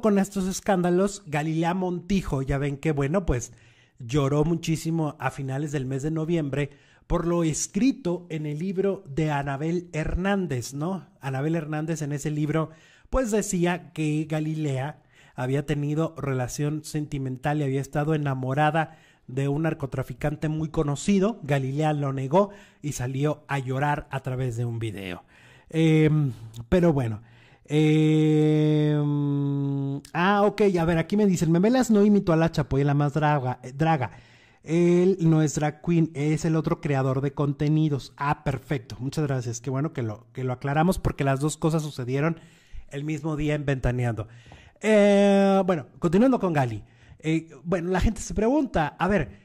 con estos escándalos, Galilea Montijo, ya ven que, bueno, pues lloró muchísimo a finales del mes de noviembre por lo escrito en el libro de Anabel Hernández, ¿no? Anabel Hernández en ese libro, pues decía que Galilea había tenido relación sentimental y había estado enamorada de un narcotraficante muy conocido. Galilea lo negó y salió a llorar a través de un video. Em, pero bueno. Eh, Ah, ok, a ver, aquí me dicen, Memelas no imitó a la la más draga. Eh, draga. Él no es drag queen, es el otro creador de contenidos. Ah, perfecto, muchas gracias. Qué bueno que lo, que lo aclaramos porque las dos cosas sucedieron el mismo día en Ventaneando. Eh, bueno, continuando con Gali. Eh, bueno, la gente se pregunta, a ver,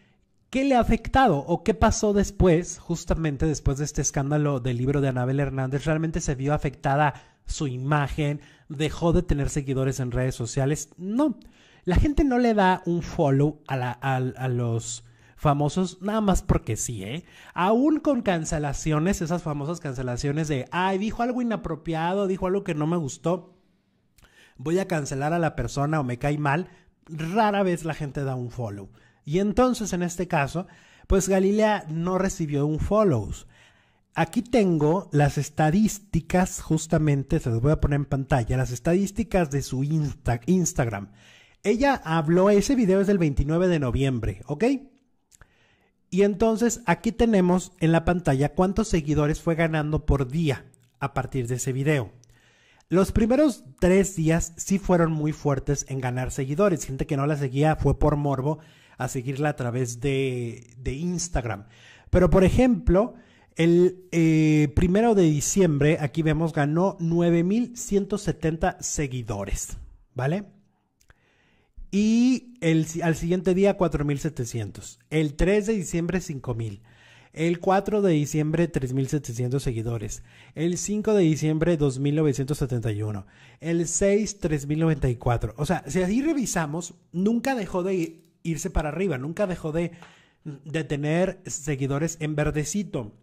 ¿qué le ha afectado o qué pasó después, justamente después de este escándalo del libro de Anabel Hernández? ¿Realmente se vio afectada su imagen, dejó de tener seguidores en redes sociales. No, la gente no le da un follow a, los famosos nada más porque sí, ¿eh? Aún con cancelaciones, esas famosas cancelaciones de, ay, dijo algo inapropiado, dijo algo que no me gustó, voy a cancelar a la persona o me cae mal, rara vez la gente da un follow. Y entonces, en este caso, pues Galilea no recibió un follows aquí tengo las estadísticas, justamente, se las voy a poner en pantalla, las estadísticas de su Instagram. Ella habló, ese video es del 29 de noviembre, ¿ok? Y entonces aquí tenemos en la pantalla cuántos seguidores fue ganando por día a partir de ese video. Los primeros tres días sí fueron muy fuertes en ganar seguidores. Gente que no la seguía fue por morbo a seguirla a través de, de Instagram. Pero por ejemplo, el eh, primero de diciembre, aquí vemos, ganó 9,170 seguidores, ¿vale? Y al siguiente día, 4,700. El 3 de diciembre, 5,000. El 4 de diciembre, 3,700 seguidores. El 5 de diciembre, 2,971. El 6, 3,094. O sea, si así revisamos, nunca dejó de irse para arriba, nunca dejó de tener seguidores en verdecito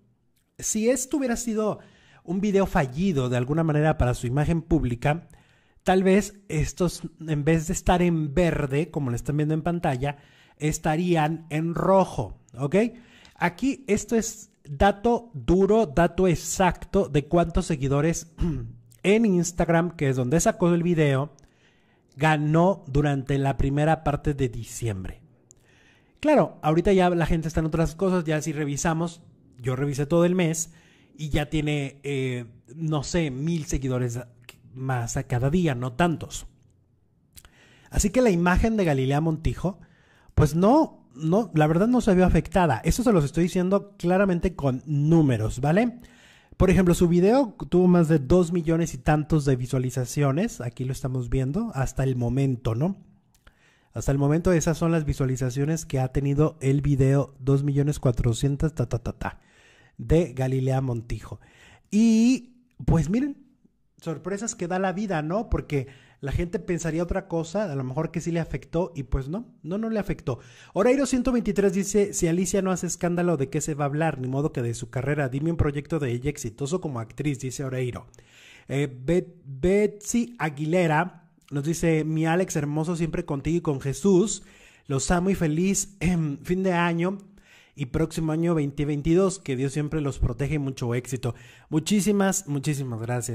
si esto hubiera sido un video fallido de alguna manera para su imagen pública, tal vez estos, en vez de estar en verde, como lo están viendo en pantalla, estarían en rojo, ¿ok? Aquí esto es dato duro, dato exacto de cuántos seguidores en Instagram, que es donde sacó el video, ganó durante la primera parte de diciembre. Claro, ahorita ya la gente está en otras cosas, ya si revisamos, yo revisé todo el mes y ya tiene, eh, no sé, mil seguidores más a cada día, no tantos. Así que la imagen de Galilea Montijo, pues no, no, la verdad no se vio afectada. Eso se los estoy diciendo claramente con números, ¿vale? Por ejemplo, su video tuvo más de dos millones y tantos de visualizaciones, aquí lo estamos viendo, hasta el momento, ¿no? Hasta el momento esas son las visualizaciones que ha tenido el video 2.400.000 de Galilea Montijo. Y pues miren, sorpresas que da la vida, ¿no? Porque la gente pensaría otra cosa, a lo mejor que sí le afectó y pues no, no, no le afectó. Oreiro 123 dice, si Alicia no hace escándalo, ¿de qué se va a hablar? Ni modo que de su carrera, dime un proyecto de ella exitoso como actriz, dice Oreiro. Eh, Betsy Aguilera nos dice, mi Alex hermoso, siempre contigo y con Jesús. Los amo y feliz em, fin de año y próximo año 2022. Que Dios siempre los protege y mucho éxito. Muchísimas, muchísimas gracias.